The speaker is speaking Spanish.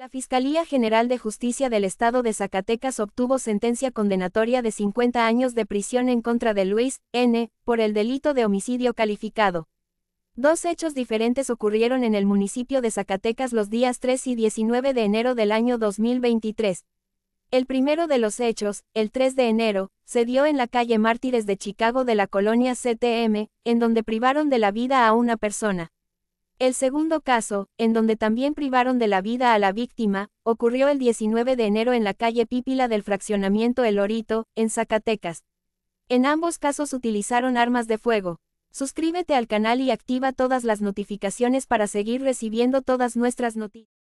La Fiscalía General de Justicia del Estado de Zacatecas obtuvo sentencia condenatoria de 50 años de prisión en contra de Luis N. por el delito de homicidio calificado. Dos hechos diferentes ocurrieron en el municipio de Zacatecas los días 3 y 19 de enero del año 2023. El primero de los hechos, el 3 de enero, se dio en la calle Mártires de Chicago de la colonia CTM, en donde privaron de la vida a una persona. El segundo caso, en donde también privaron de la vida a la víctima, ocurrió el 19 de enero en la calle Pípila del fraccionamiento El Orito, en Zacatecas. En ambos casos utilizaron armas de fuego. Suscríbete al canal y activa todas las notificaciones para seguir recibiendo todas nuestras noticias.